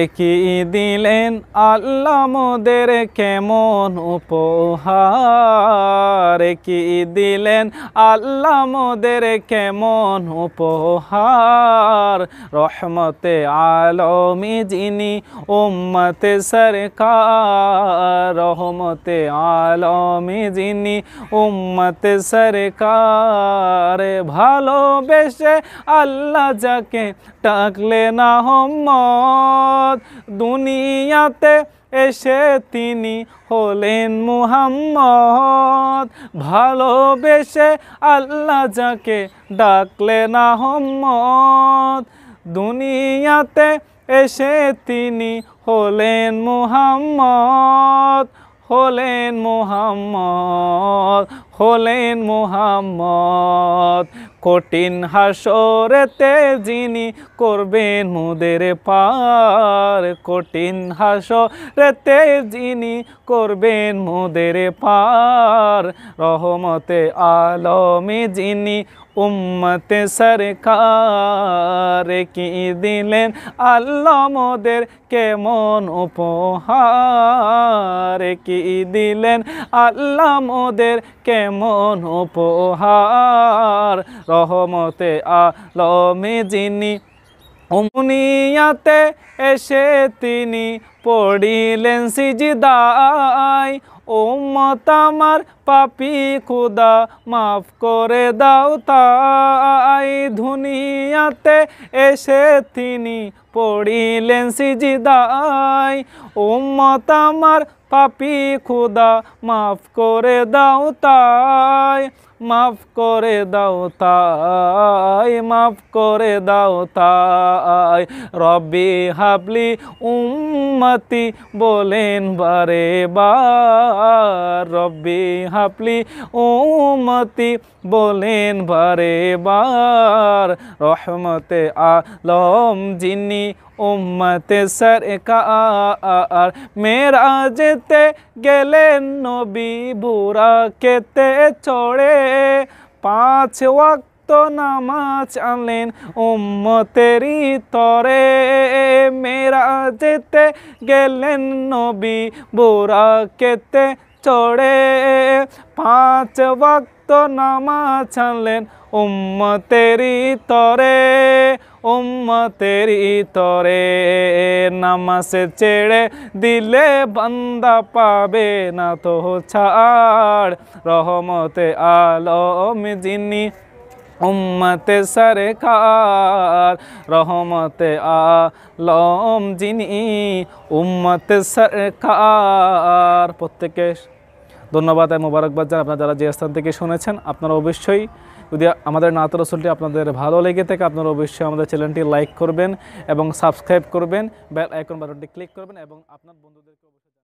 একই দিলেন আল্লাহ মোদের কেমন উপহার করে কি দিলেন আল্লাহ মোদের কেমন উপহার রহমতে আলমি যিনি উম্মতে সরকার রহমতে আলমি যিনি উম্মতে সরকার ভালোবেসে আল্লাহ যাকে টাকলে না হম্মদ দুনিয়াতে এসে তিনি হলেন মুহাম্মদ ভালোবেসে আল্লাহ যাকে ডাকলে না হম্মদ দুনিয়াতে এসে তিনি হলেন মুহাম্মদ হলেন মোহাম্মদ হলেন মোহাম্মদ কঠিন হাসরেতে যিনি করবেন মুদের পার কঠিন হাসরেতে যিনি করবেন মুদের পার রহমতে আলমে যিনি উম্মতে সরকার কি দিলেন আল্লাহ মোদের কেমন উপহার কি দিলেন আল্লাহ মোদের কেমন উপহার রহমতে আলমে যিনি অমুনিয়াতে এসে তিনি পড়িলেন সিজিদাই ওম্মত আমার পাপি খুদা মাফ করে দাও তাই ধুনিয়াতে এসে তিনি পড়িলেন সিজিদাই উম্মত আমার পাপি খুদা মাফ করে দাও তাই মাফ করে দাও তাই মাফ করে দাও তাই রবি হাবলি উম্মতি বলেন বারে বার রবি হাবলি উম্মতি বলেন বারে বার রহমতে আলম জিন্নি উম্মতে সরকার মেরা যেতে গেলেন নবী বুরা কেতে চড়ে পাঁচ ওয়াক্ত নামাজ আনলেন উম্মতেরই তরে মেরাজ যেতে গেলেন নবী ভুরা কেতে চড়ে পাঁচ ওয়াক্ত নামাজ আনলেন উম্মতেরই তরে উম্মতের ইতরে নামাজে ছেড়ে দিলে বান্দা পাবে না তো ছাড় রহমতে আলম যিনি উম্মতে সারে সরকার রহমতে আলম যিনি উম্মতে সরকার প্রত্যেকে ধন্যবাদ আর মোবারকবাদ যারা আপনারা যারা যে স্থান থেকে শুনেছেন আপনারা অবশ্যই যদি আমাদের নাত রসুলটি আপনাদের ভালো লেগে থাকে আপনারা অবশ্যই আমাদের চ্যানেলটি লাইক করবেন এবং সাবস্ক্রাইব করবেন বেল আইকন বাটনটি ক্লিক করবেন এবং আপনার বন্ধুদেরকে